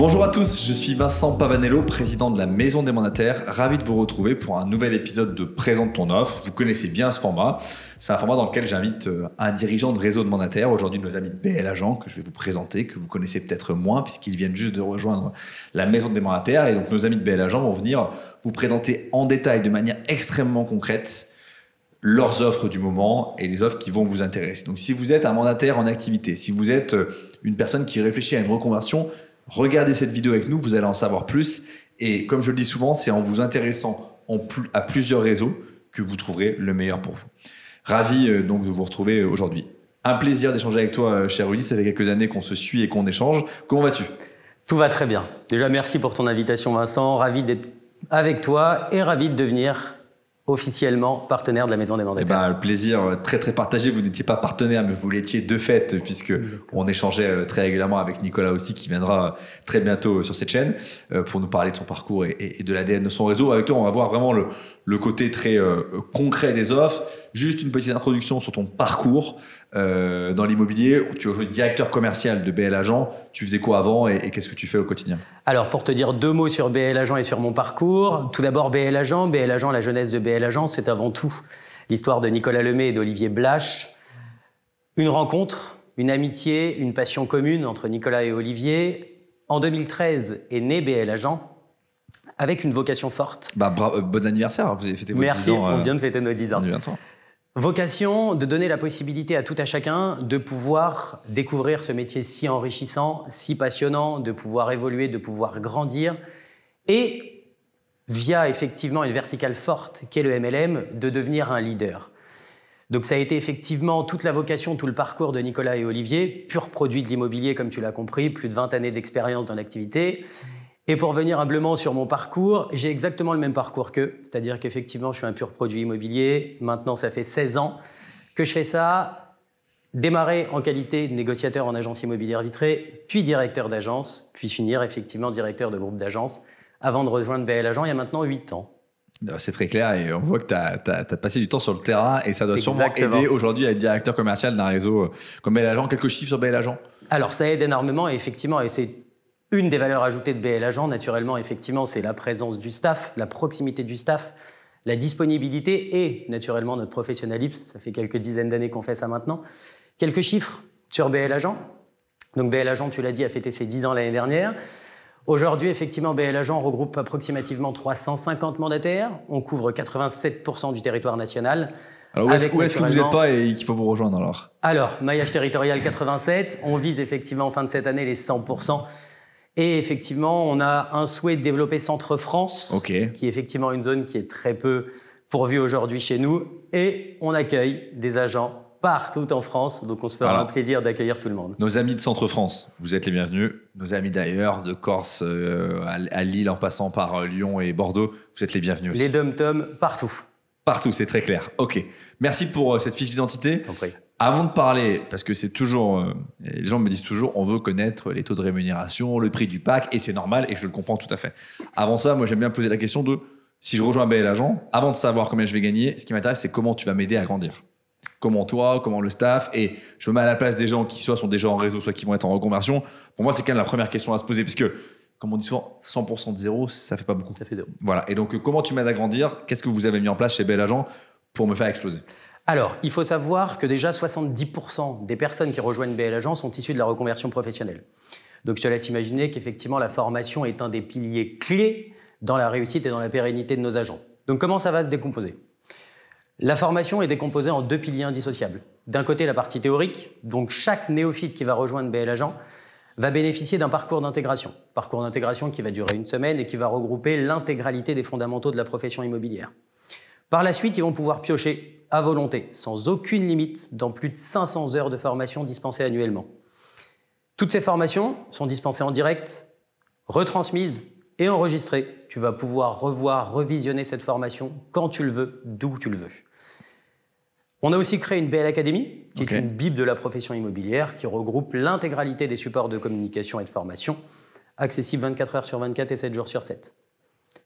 Bonjour à tous, je suis Vincent Pavanello, président de la Maison des mandataires. Ravi de vous retrouver pour un nouvel épisode de Présente ton offre. Vous connaissez bien ce format. C'est un format dans lequel j'invite euh, un dirigeant de réseau de mandataires, aujourd'hui nos amis de BL Agent, que je vais vous présenter, que vous connaissez peut-être moins, puisqu'ils viennent juste de rejoindre la Maison des mandataires. Et donc nos amis de BL Agent vont venir vous présenter en détail, de manière extrêmement concrète, leurs offres du moment et les offres qui vont vous intéresser. Donc si vous êtes un mandataire en activité, si vous êtes euh, une personne qui réfléchit à une reconversion, Regardez cette vidéo avec nous, vous allez en savoir plus. Et comme je le dis souvent, c'est en vous intéressant à plusieurs réseaux que vous trouverez le meilleur pour vous. Ravi euh, donc de vous retrouver euh, aujourd'hui. Un plaisir d'échanger avec toi, euh, cher Rudy. Ça fait quelques années qu'on se suit et qu'on échange. Comment vas-tu Tout va très bien. Déjà, merci pour ton invitation, Vincent. Ravi d'être avec toi et ravi de devenir officiellement partenaire de la Maison des eh mandataires. Eh plaisir euh, très très partagé. Vous n'étiez pas partenaire, mais vous l'étiez de fait, euh, puisque on échangeait euh, très régulièrement avec Nicolas aussi, qui viendra très bientôt sur cette chaîne pour nous parler de son parcours et, de l'ADN de son réseau. Avec toi, on va voir vraiment le côté très concret des offres. Juste une petite introduction sur ton parcours euh, dans l'immobilier. Tu es aujourd'hui directeur commercial de BL Agent. Tu faisais quoi avant et, qu'est-ce que tu fais au quotidien Alors, pour te dire deux mots sur BL Agent et sur mon parcours, tout d'abord BL Agent. BL Agent, la jeunesse de BL Agent, c'est avant tout l'histoire de Nicolas Lemay et d'Olivier Blache. Une rencontre, une amitié, une passion commune entre Nicolas et Olivier. En 2013 est né BL Agent avec une vocation forte. Bah, euh, bon anniversaire, hein. vous avez fêté vos Merci, 10 ans. Merci, on euh, vient de fêter nos 10 ans. Vocation de donner la possibilité à tout à chacun de pouvoir découvrir ce métier si enrichissant, si passionnant, de pouvoir évoluer, de pouvoir grandir, et via effectivement une verticale forte qu'est le MLM, de devenir un leader. Donc ça a été effectivement toute la vocation, tout le parcours de Nicolas et Olivier, pur produit de l'immobilier comme tu l'as compris, plus de 20 années d'expérience dans l'activité. Et pour venir humblement sur mon parcours, j'ai exactement le même parcours qu'eux, c'est-à-dire qu'effectivement, je suis un pur produit immobilier. Maintenant, ça fait 16 ans que je fais ça. Démarrer en qualité de négociateur en agence immobilière vitrée, puis directeur d'agence, puis finir effectivement directeur de groupe d'agence avant de rejoindre BL Agent il y a maintenant 8 ans. Bah, c'est très clair et on voit que tu as, passé du temps sur le terrain et ça doit sûrement aider aujourd'hui à être directeur commercial d'un réseau comme Bel Agent. Quelques chiffres sur Bel Agent Alors ça aide énormément effectivement, et c'est une des valeurs ajoutées de BL Agent, naturellement, effectivement, c'est la présence du staff, la proximité du staff, la disponibilité et, naturellement, notre professionnalisme. Ça fait quelques dizaines d'années qu'on fait ça maintenant. Quelques chiffres sur BL Agent. Donc BL Agent, tu l'as dit, a fêté ses 10 ans l'année dernière. Aujourd'hui, effectivement, BL Agent regroupe approximativement 350 mandataires. On couvre 87% du territoire national. Alors où est-ce que vous n'êtes pas et qu'il faut vous rejoindre alors Alors, maillage territorial 87, on vise effectivement en fin de cette année les 100% et effectivement, on a un souhait de développer Centre France, qui est effectivement une zone qui est très peu pourvue aujourd'hui chez nous. Et on accueille des agents partout en France. Donc on se fera un plaisir d'accueillir tout le monde. Nos amis de Centre France, vous êtes les bienvenus. Nos amis d'ailleurs, de Corse euh, à Lille en passant par euh, Lyon et Bordeaux, vous êtes les bienvenus aussi. Les dom-toms partout. Partout, c'est très clair. Ok. Merci pour euh, cette fiche d'identité. Avant de parler, parce que c'est toujours, euh, les gens me disent toujours, on veut connaître les taux de rémunération, le prix du pack, et c'est normal, et je le comprends tout à fait. Avant ça, moi j'aime bien poser la question de, si je rejoins un agent, avant de savoir combien je vais gagner, ce qui m'intéresse, c'est comment tu vas m'aider à grandir. Comment toi, comment le staff, et je me mets à la place des gens qui soit sont déjà en réseau, soit qui vont être en reconversion. Pour moi, c'est quand même la première question à se poser, parce que comme on dit souvent, 100% de zéro, ça fait pas beaucoup. Ça fait zéro. Voilà. Et donc, euh, comment tu m'aides à grandir Qu'est-ce que vous avez mis en place chez Bel Agent pour me faire exploser alors, il faut savoir que déjà 70% des personnes qui rejoignent BL Agent sont issues de la reconversion professionnelle. Donc je te laisse imaginer qu'effectivement la formation est un des piliers clés dans la réussite et dans la pérennité de nos agents. Donc comment ça va se décomposer La formation est décomposée en deux piliers indissociables. D'un côté la partie théorique, donc chaque néophyte qui va rejoindre BL Agent va bénéficier d'un parcours d'intégration. Parcours d'intégration qui va durer une semaine et qui va regrouper l'intégralité des fondamentaux de la profession immobilière. Par la suite, ils vont pouvoir piocher à volonté, sans aucune limite, dans plus de 500 heures de formation dispensées annuellement. Toutes ces formations sont dispensées en direct, retransmises et enregistrées. Tu vas pouvoir revoir, revisionner cette formation quand tu le veux, d'où tu le veux. On a aussi créé une BL Academy, qui est une bible de la profession immobilière, qui regroupe l'intégralité des supports de communication et de formation, accessibles 24 heures sur 24 et 7 jours sur 7.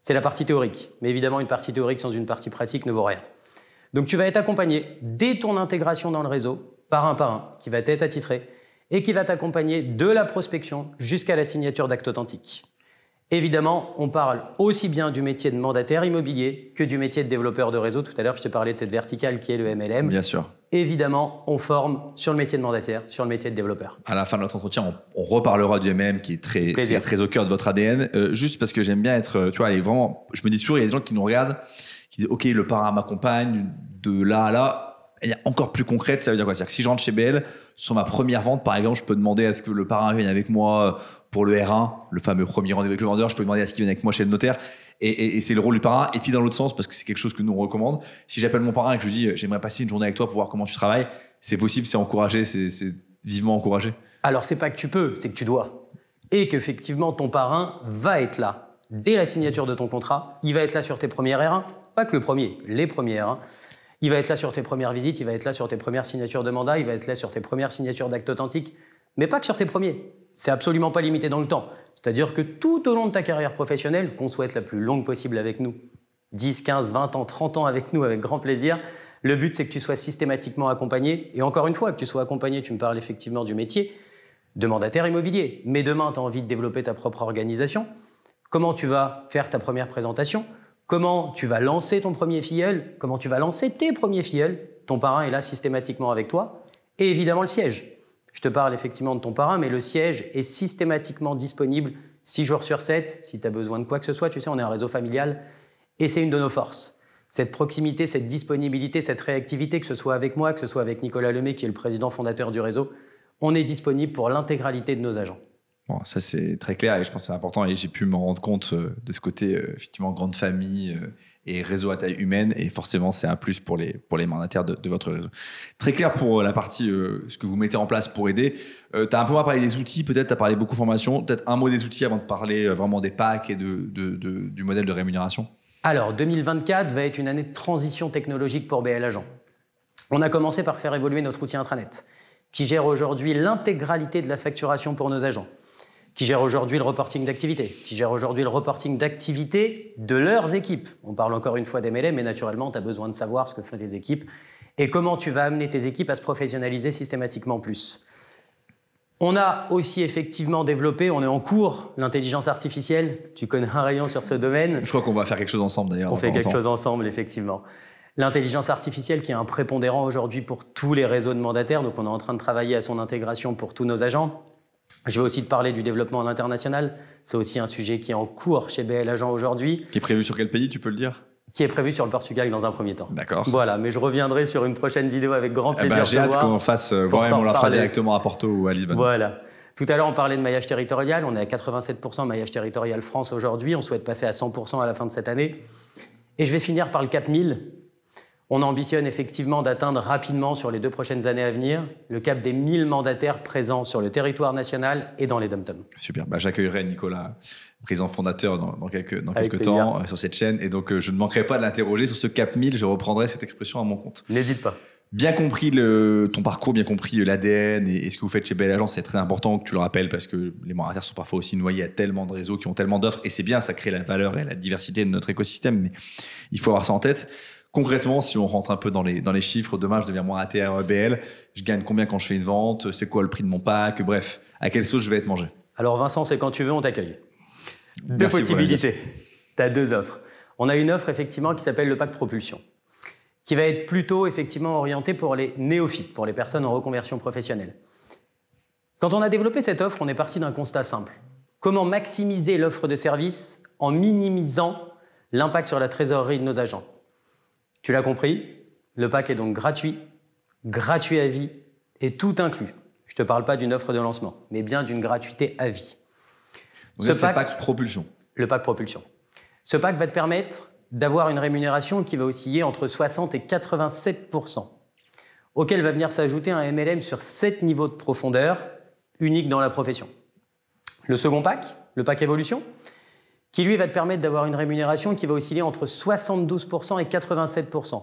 C'est la partie théorique, mais évidemment une partie théorique sans une partie pratique ne vaut rien. Donc tu vas être accompagné dès ton intégration dans le réseau par un parrain qui va t'être attitré et qui va t'accompagner de la prospection jusqu'à la signature d'acte authentique. Évidemment, on parle aussi bien du métier de mandataire immobilier que du métier de développeur de réseau. Tout à l'heure, je t'ai parlé de cette verticale qui est le MLM. Bien sûr. Évidemment, on forme sur le métier de mandataire, sur le métier de développeur. À la fin de notre entretien, on, reparlera du MLM qui est très, très, au cœur de votre ADN. Euh, juste parce que j'aime bien être, euh, tu vois, les je me dis toujours, il y a des gens qui nous regardent qui disent ok le parrain m'accompagne de là à là Et encore plus concrète, ça veut dire quoi C'est-à-dire que si je rentre chez BL, sur ma première vente, par exemple, je peux demander à ce que le parrain vienne avec moi euh, pour le R1, le fameux premier rendez-vous avec le vendeur, je peux demander à ce qu'il vienne avec moi chez le notaire, et, c'est le rôle du parrain. Et puis dans l'autre sens, parce que c'est quelque chose que nous on recommande, si j'appelle mon parrain et que je lui dis j'aimerais passer une journée avec toi pour voir comment tu travailles, c'est possible, c'est encouragé, c'est vivement encouragé. Alors c'est pas que tu peux, c'est que tu dois. Et qu'effectivement, ton parrain va être là. Dès la signature de ton contrat, il va être là sur tes premières R1, pas que le premier, les premières. Hein. Il va être là sur tes premières visites, il va être là sur tes premières signatures de mandat, il va être là sur tes premières signatures d'actes authentiques, mais pas que sur tes premiers. C'est absolument pas limité dans le temps. C'est-à-dire que tout au long de ta carrière professionnelle, qu'on souhaite la plus longue possible avec nous, 10, 15, 20 ans, 30 ans avec nous, avec grand plaisir, le but c'est que tu sois systématiquement accompagné, et encore une fois, que tu sois accompagné, tu me parles effectivement du métier, de mandataire immobilier, mais demain tu as envie de développer ta propre organisation, comment tu vas faire ta première présentation, comment tu vas lancer ton premier FIEL comment tu vas lancer tes premiers filleuls. Ton parrain est là systématiquement avec toi. Et évidemment le siège. Je te parle effectivement de ton parrain, mais le siège est systématiquement disponible 6 jours sur 7, si tu as besoin de quoi que ce soit. Tu sais, on est un réseau familial et c'est une de nos forces. Cette proximité, cette disponibilité, cette réactivité, que ce soit avec moi, que ce soit avec Nicolas Lemay, qui est le président fondateur du réseau, on est disponible pour l'intégralité de nos agents. Bon, ça c'est très clair et je pense que c'est important et j'ai pu me rendre compte euh, de ce côté euh, effectivement grande famille euh, et réseau à taille humaine et forcément c'est un plus pour les pour les mandataires de, votre réseau. Très clair pour la partie ce que vous mettez en place pour aider. tu as un peu moins parlé des outils, peut-être tu as parlé beaucoup formation, peut-être un mot des outils avant de parler vraiment des packs et de, de, du modèle de rémunération. Alors 2024 va être une année de transition technologique pour BL Agent. On a commencé par faire évoluer notre outil intranet qui gère aujourd'hui l'intégralité de la facturation pour nos agents qui gèrent aujourd'hui le reporting d'activité, qui gère aujourd'hui le reporting d'activité de leurs équipes. On parle encore une fois des mêlées, mais naturellement, tu as besoin de savoir ce que font les équipes et comment tu vas amener tes équipes à se professionnaliser systématiquement plus. On a aussi effectivement développé, on est en cours, l'intelligence artificielle. Tu connais un rayon sur ce domaine. Je crois qu'on va faire quelque chose ensemble d'ailleurs. On fait quelque chose ensemble, effectivement. L'intelligence artificielle qui est un prépondérant aujourd'hui pour tous les réseaux de mandataires. Donc on est en train de travailler à son intégration pour tous nos agents. Je vais aussi te parler du développement international. C'est aussi un sujet qui est en cours chez BL Agent aujourd'hui. Qui est prévu sur quel pays, tu peux le dire qui est prévu sur le Portugal dans un premier temps. D'accord. Voilà, mais je reviendrai sur une prochaine vidéo avec grand eh ben, plaisir. J'ai hâte qu'on fasse, euh, voire on la fera directement à Porto ou à Lisbonne. Voilà. Tout à l'heure, on parlait de maillage territorial. On est à 87% maillage territorial France aujourd'hui. On souhaite passer à 100% à la fin de cette année. Et je vais finir par le 4000 on ambitionne effectivement d'atteindre rapidement sur les deux prochaines années à venir le cap des 1000 mandataires présents sur le territoire national et dans les dom Super, bah, j'accueillerai Nicolas, président fondateur, dans, quelques, dans temps euh, sur cette chaîne. Et donc euh, je ne manquerai pas de l'interroger sur ce cap 1000, je reprendrai cette expression à mon compte. N'hésite pas. Bien compris ton parcours, bien compris euh, l'ADN et, ce que vous faites chez Belle Agence, c'est très important que tu le rappelles parce que les mandataires sont parfois aussi noyés à tellement de réseaux qui ont tellement d'offres et c'est bien, ça crée la valeur et la diversité de notre écosystème, mais il faut avoir ça en tête concrètement, si on rentre un peu dans les, dans les chiffres, demain je deviens mon ATRBL, je gagne combien quand je fais une vente, c'est quoi le prix de mon pack, bref, à quelle sauce je vais être mangé Alors Vincent, c'est quand tu veux, on t'accueille. Deux possibilités. Tu as deux offres. On a une offre effectivement qui s'appelle le pack propulsion, qui va être plutôt effectivement orientée pour les néophytes, pour les personnes en reconversion professionnelle. Quand on a développé cette offre, on est parti d'un constat simple. Comment maximiser l'offre de service en minimisant l'impact sur la trésorerie de nos agents tu l'as compris, le pack est donc gratuit, gratuit à vie et tout inclus. Je ne te parle pas d'une offre de lancement, mais bien d'une gratuité à vie. Ce propulsion. Le pack propulsion. Ce pack va te permettre d'avoir une rémunération qui va osciller entre 60 et 87 auquel va venir s'ajouter un MLM sur 7 niveaux de profondeur, unique dans la profession. Le second pack, le pack évolution, qui lui va te permettre d'avoir une rémunération qui va osciller entre 72% et 87%.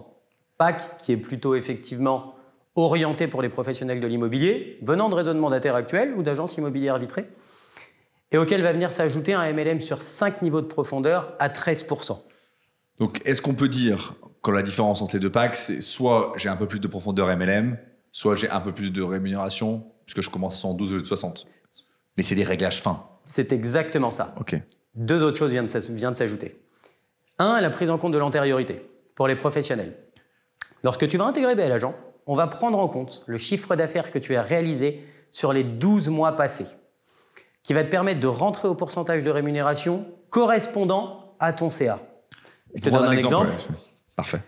PAC, qui est plutôt effectivement orienté pour les professionnels de l'immobilier, venant de raisonnements d'intérêt ou d'agences immobilières vitrées, et auquel va venir s'ajouter un MLM sur 5 niveaux de profondeur à 13%. Donc est-ce qu'on peut dire que la différence entre les deux PAC, c'est soit j'ai un peu plus de profondeur MLM, soit j'ai un peu plus de rémunération, puisque je commence en 112 au lieu de 60 Mais c'est des réglages fins. C'est exactement ça. Ok. Deux autres choses viennent de s'ajouter. Un, la prise en compte de l'antériorité pour les professionnels. Lorsque tu vas intégrer BL on va prendre en compte le chiffre d'affaires que tu as réalisé sur les 12 mois passés, qui va te permettre de rentrer au pourcentage de rémunération correspondant à ton CA. Je te donne un, exemple. Parfait.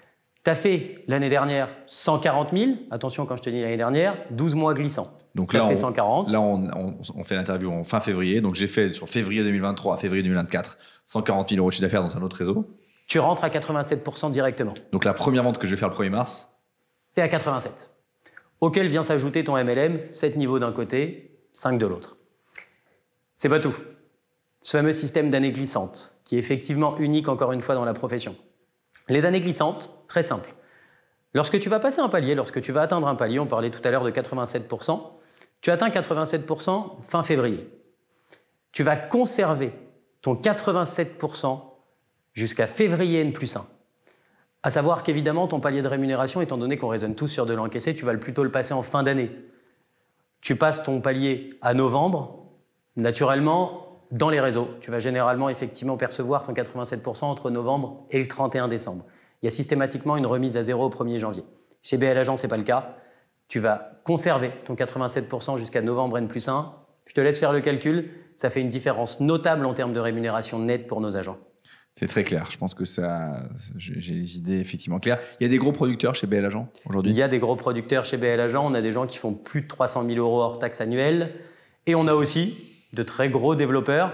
Tu as fait l'année dernière 140 000. Attention quand je te dis l'année dernière, 12 mois glissants. Donc là, on, fait l'interview en fin février. Donc j'ai fait sur février 2023 à février 2024 140 000 euros chiffre d'affaires dans un autre réseau. Tu rentres à 87% directement. Donc la première vente que je vais faire le 1er mars Tu es à 87. Auquel vient s'ajouter ton MLM, 7 niveaux d'un côté, 5 de l'autre. C'est pas tout. Ce fameux système d'années glissantes, qui est effectivement unique encore une fois dans la profession. Les années glissantes, Très simple. Lorsque tu vas passer un palier, lorsque tu vas atteindre un palier, on parlait tout à l'heure de 87%, tu atteins 87% fin février. Tu vas conserver ton 87% jusqu'à février N plus 1. À savoir qu'évidemment, ton palier de rémunération, étant donné qu'on raisonne tous sur de l'encaissé, tu vas plutôt le passer en fin d'année. Tu passes ton palier à novembre, naturellement, dans les réseaux. Tu vas généralement effectivement percevoir ton 87% entre novembre et le 31 décembre il y a systématiquement une remise à zéro au 1er janvier. Chez BL Agent, ce n'est pas le cas. Tu vas conserver ton 87% jusqu'à novembre N plus 1. Je te laisse faire le calcul. Ça fait une différence notable en termes de rémunération nette pour nos agents. C'est très clair. Je pense que ça, j'ai les idées effectivement claires. Il y a des gros producteurs chez BL Agent aujourd'hui Il y a des gros producteurs chez BL Agent. On a des gens qui font plus de 300 000 euros hors taxes annuelles. Et on a aussi de très gros développeurs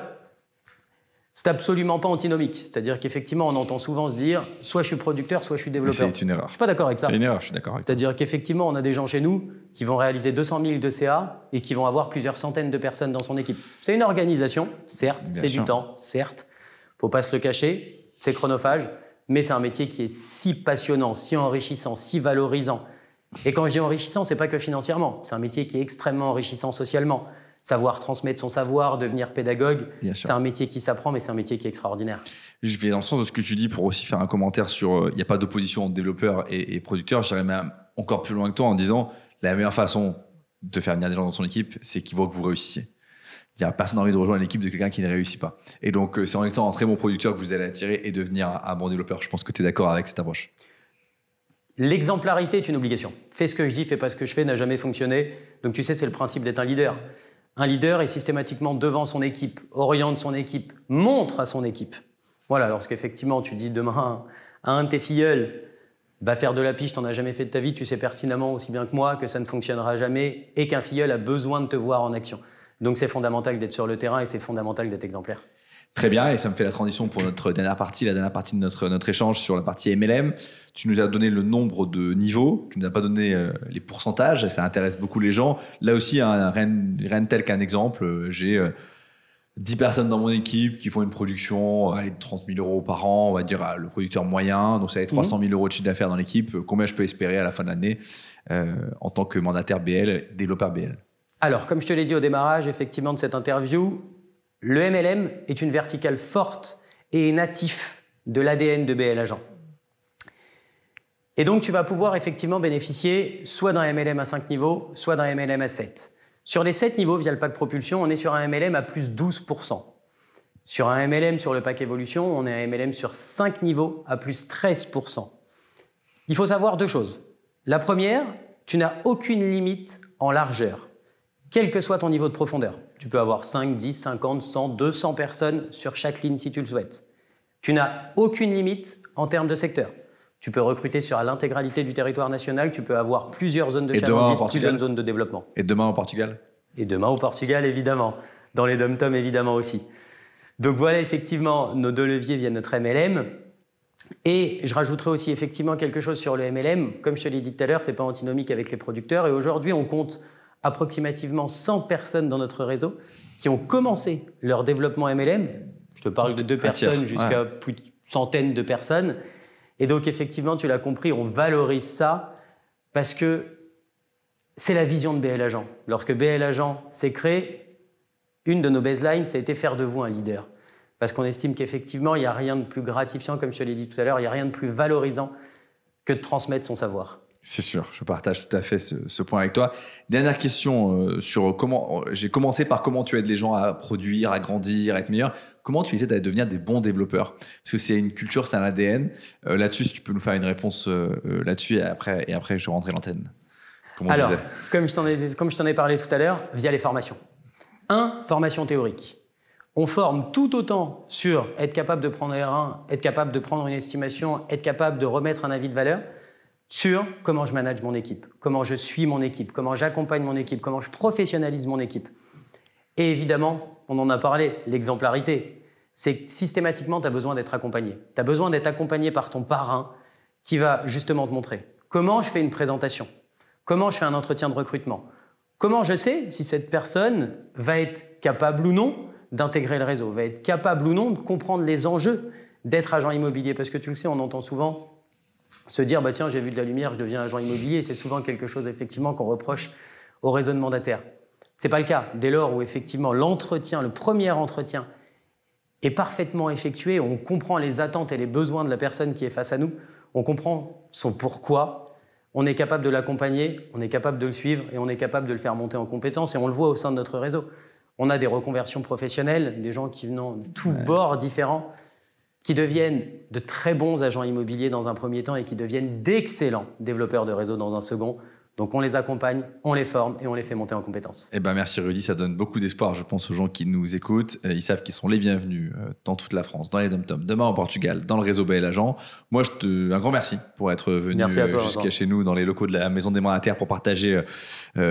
c'est absolument pas antinomique. C'est-à-dire qu'effectivement, on entend souvent se dire soit je suis producteur, soit je suis développeur. C'est une erreur. Je suis pas d'accord avec ça. C'est une erreur, je suis d'accord avec C'est-à-dire qu'effectivement, on a des gens chez nous qui vont réaliser 200 000 de CA et qui vont avoir plusieurs centaines de personnes dans son équipe. C'est une organisation, certes, c'est du temps, certes. Faut pas se le cacher, c'est chronophage, mais c'est un métier qui est si passionnant, si enrichissant, si valorisant. Et quand je dis enrichissant, c'est pas que financièrement. C'est un métier qui est extrêmement enrichissant socialement savoir transmettre son savoir, devenir pédagogue. C'est un métier qui s'apprend, mais c'est un métier qui est extraordinaire. Je vais dans le sens de ce que tu dis pour aussi faire un commentaire sur euh, il n'y a pas d'opposition entre développeur et, producteur. producteurs. J'irais même encore plus loin que toi en disant la meilleure façon de faire venir des gens dans son équipe, c'est qu'ils voient que vous réussissiez. Il n'y a personne envie de rejoindre l'équipe de quelqu'un qui ne réussit pas. Et donc, euh, c'est en étant un très bon producteur que vous allez attirer et devenir un, un bon développeur. Je pense que tu es d'accord avec cette approche. L'exemplarité est une obligation. Fais ce que je dis, fais pas ce que je fais, n'a jamais fonctionné. Donc tu sais, c'est le principe d'être un leader. Un leader est systématiquement devant son équipe, oriente son équipe, montre à son équipe. Voilà, lorsqu'effectivement tu dis demain à un de tes filleuls, va faire de la piche, t'en as jamais fait de ta vie, tu sais pertinemment aussi bien que moi que ça ne fonctionnera jamais et qu'un filleul a besoin de te voir en action. Donc c'est fondamental d'être sur le terrain et c'est fondamental d'être exemplaire. Très bien, et ça me fait la transition pour notre dernière partie, la dernière partie de notre, notre échange sur la partie MLM. Tu nous as donné le nombre de niveaux, tu nous as pas donné euh, les pourcentages, ça intéresse beaucoup les gens. Là aussi, rien, de tel qu'un exemple, euh, j'ai 10 euh, personnes dans mon équipe qui font une production de 30 000 euros par an, on va dire le producteur moyen, donc ça fait 300 mhm. 000 euros de chiffre d'affaires dans l'équipe. Combien je peux espérer à la fin de l'année en tant que mandataire BL, développeur BL alors, comme je te l'ai dit au démarrage, effectivement, de cette interview, le MLM est une verticale forte et natif de l'ADN de BL Agent. Et donc, tu vas pouvoir effectivement bénéficier soit d'un MLM à 5 niveaux, soit d'un MLM à 7. Sur les 7 niveaux via le pack propulsion, on est sur un MLM à plus 12%. Sur un MLM sur le pack évolution, on est un MLM sur 5 niveaux à plus 13%. Il faut savoir deux choses. La première, tu n'as aucune limite en largeur, quel que soit ton niveau de profondeur. Tu peux avoir 5, 10, 50, 100, 200 personnes sur chaque ligne si tu le souhaites. Tu n'as aucune limite en termes de secteur. Tu peux recruter sur l'intégralité du territoire national, tu peux avoir plusieurs zones de chalandise, plusieurs zones de développement. Et demain au Portugal Et demain au Portugal, évidemment. Dans les dom-tom, évidemment aussi. Donc voilà, effectivement, nos deux leviers viennent notre MLM. Et je rajouterai aussi effectivement quelque chose sur le MLM. Comme je te l'ai dit tout à l'heure, c'est pas antinomique avec les producteurs. Et aujourd'hui, on compte approximativement 100 personnes dans notre réseau qui ont commencé leur développement MLM. Je te parle de deux personnes jusqu'à plus de centaines de personnes. Et donc, effectivement, tu l'as compris, on valorise ça parce que c'est la vision de BL Agent. Lorsque BL Agent s'est créé, une de nos baselines, c'était a été faire de vous un leader. Parce qu'on estime qu'effectivement, il n'y a rien de plus gratifiant, comme je te l'ai dit tout à l'heure, il n'y a rien de plus valorisant que de transmettre son savoir. C'est sûr, je partage tout à fait ce, point avec toi. Dernière question euh, sur comment. Euh, j'ai commencé par comment tu aides les gens à produire, à grandir, à être meilleur. Comment tu les aides à devenir des bons développeurs Parce que c'est une culture, c'est un ADN. Euh, là-dessus, si tu peux nous faire une réponse là-dessus, et après, et après, je rentrerai l'antenne. Comme Alors, comme je, t'en ai, comme je t'en ai parlé tout à l'heure, via les formations. Un, Formation théorique. On forme tout autant sur être capable de prendre un R1, être capable de prendre une estimation, être capable de remettre un avis de valeur sur comment je manage mon équipe, comment je suis mon équipe, comment j'accompagne mon équipe, comment je professionnalise mon équipe. Et évidemment, on en a parlé, l'exemplarité. C'est que systématiquement, tu as besoin d'être accompagné. Tu as besoin d'être accompagné par ton parrain qui va justement te montrer comment je fais une présentation, comment je fais un entretien de recrutement, comment je sais si cette personne va être capable ou non d'intégrer le réseau, va être capable ou non de comprendre les enjeux d'être agent immobilier. Parce que tu le sais, on entend souvent se dire, bah, tiens, j'ai vu de la lumière, je deviens agent immobilier, c'est souvent quelque chose effectivement qu'on reproche au raisonnement de c'est Ce n'est pas le cas. Dès lors où effectivement l'entretien, le premier entretien est parfaitement effectué, on comprend les attentes et les besoins de la personne qui est face à nous, on comprend son pourquoi, on est capable de l'accompagner, on est capable de le suivre et on est capable de le faire monter en compétence et on le voit au sein de notre réseau. On a des reconversions professionnelles, des gens qui venant de tous bords différents, qui deviennent de très bons agents immobiliers dans un premier temps et qui deviennent d'excellents développeurs de réseaux dans un second, donc on les accompagne, on les forme et on les fait monter en compétences. Eh ben merci Rudy, ça donne beaucoup d'espoir, je pense, aux gens qui nous écoutent. Euh, ils savent qu'ils sont les bienvenus euh, dans toute la France, dans les dom demain au Portugal, dans le réseau BL Moi, je te... un grand merci pour être venu euh, jusqu'à chez nous, dans les locaux de la Maison des Mains à Terre, pour partager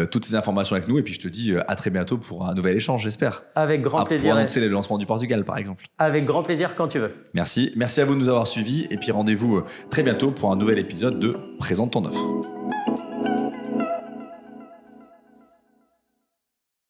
toutes ces informations avec nous. Et puis je te dis à très bientôt pour un nouvel échange, j'espère. Avec grand ah, plaisir. Pour annoncer le lancement du Portugal, par exemple. Avec grand plaisir quand tu veux. Merci. Merci à vous de nous avoir suivis. Et puis rendez-vous très bientôt pour un nouvel épisode de Présente ton offre.